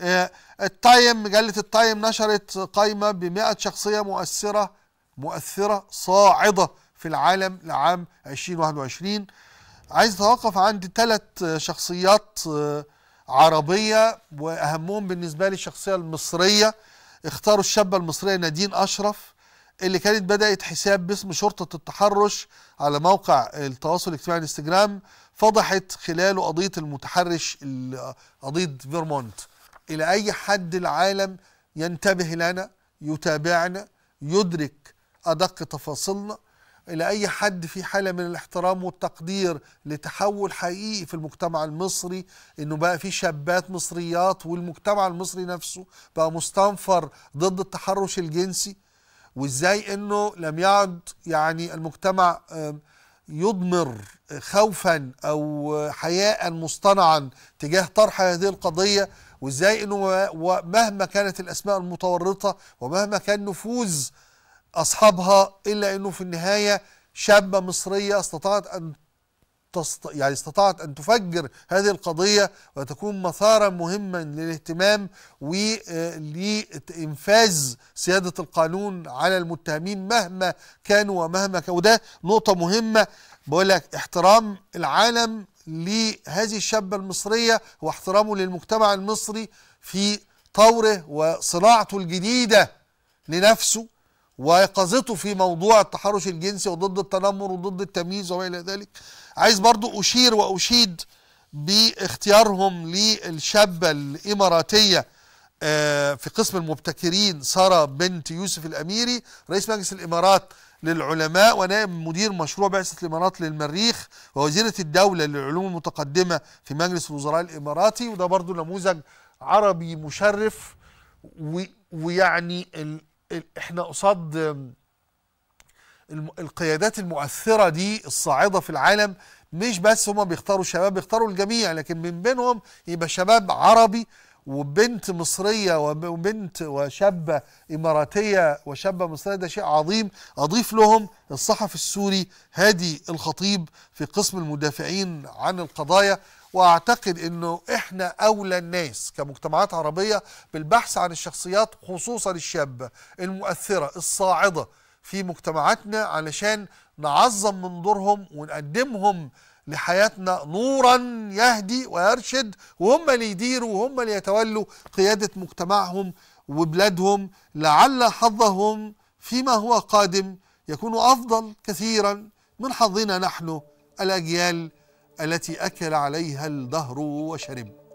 إيه، التايم مجلة التايم نشرت قائمة ب 100 شخصية مؤثرة مؤثرة صاعدة في العالم لعام 2021 عايز اتوقف عند ثلاث شخصيات آه، عربية وأهمهم بالنسبة لي الشخصية المصرية اختاروا الشابة المصرية نادين أشرف اللي كانت بدأت حساب باسم شرطة التحرش على موقع التواصل الاجتماعي انستجرام فضحت خلاله قضية المتحرش آه، قضية فيرمونت إلى أي حد العالم ينتبه لنا يتابعنا يدرك أدق تفاصيلنا إلى أي حد في حالة من الاحترام والتقدير لتحول حقيقي في المجتمع المصري إنه بقى في شابات مصريات والمجتمع المصري نفسه بقى مستنفر ضد التحرش الجنسي وإزاي إنه لم يعد يعني المجتمع يضمر خوفا أو حياء مصطنعا تجاه طرح هذه القضية وازاي انه ومهما كانت الاسماء المتورطه ومهما كان نفوذ اصحابها الا انه في النهايه شابه مصريه استطاعت ان تست... يعني استطاعت ان تفجر هذه القضيه وتكون مثارا مهما للاهتمام ولانفاذ سياده القانون على المتهمين مهما كانوا ومهما كانوا وده نقطه مهمه بقول لك احترام العالم لهذه الشابة المصرية واحترامه للمجتمع المصري في طوره وصناعته الجديدة لنفسه ويقظته في موضوع التحرش الجنسي وضد التنمر وضد التمييز وما إلى ذلك عايز برضو أشير وأشيد باختيارهم للشابة الإماراتية آه، في قسم المبتكرين سارة بنت يوسف الأميري رئيس مجلس الإمارات للعلماء ونائب مدير مشروع بعثة الإمارات للمريخ ووزيرة الدولة للعلوم المتقدمة في مجلس الوزراء الإماراتي وده برضو نموذج عربي مشرف ويعني ال ال احنا قصاد القيادات المؤثرة دي الصاعدة في العالم مش بس هما بيختاروا الشباب بيختاروا الجميع لكن من بينهم يبقى شباب عربي وبنت مصرية وبنت وشابة إماراتية وشابة مصرية ده شيء عظيم أضيف لهم الصحفي السوري هادي الخطيب في قسم المدافعين عن القضايا واعتقد انه احنا اولى الناس كمجتمعات عربيه بالبحث عن الشخصيات خصوصا الشابه المؤثره الصاعده في مجتمعاتنا علشان نعظم من دورهم ونقدمهم لحياتنا نورا يهدي ويرشد وهم اللي يديروا وهم اللي يتولوا قيادة مجتمعهم وبلادهم لعل حظهم فيما هو قادم يكون أفضل كثيرا من حظنا نحن الأجيال التي أكل عليها الدهر وشرب